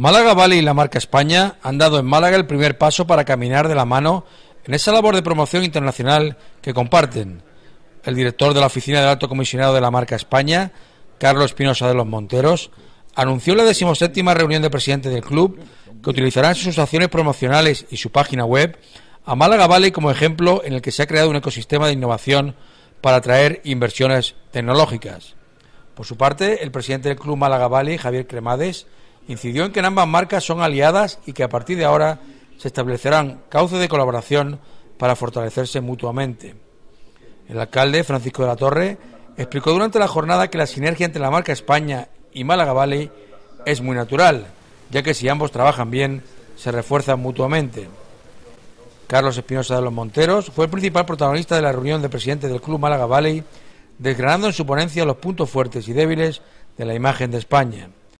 Málaga Valley y la marca España han dado en Málaga el primer paso para caminar de la mano en esa labor de promoción internacional que comparten. El director de la Oficina del Alto Comisionado de la marca España, Carlos Pinoza de los Monteros, anunció la decimoséptima reunión de presidente del club que utilizarán sus acciones promocionales y su página web a Málaga Valley como ejemplo en el que se ha creado un ecosistema de innovación para atraer inversiones tecnológicas. Por su parte, el presidente del club Málaga Valley, Javier Cremades, incidió en que ambas marcas son aliadas y que a partir de ahora se establecerán cauces de colaboración para fortalecerse mutuamente. El alcalde Francisco de la Torre explicó durante la jornada que la sinergia entre la marca España y Málaga Valley es muy natural, ya que si ambos trabajan bien, se refuerzan mutuamente. Carlos Espinosa de los Monteros fue el principal protagonista de la reunión de presidente del Club Málaga Valley, desgranando en su ponencia los puntos fuertes y débiles de la imagen de España.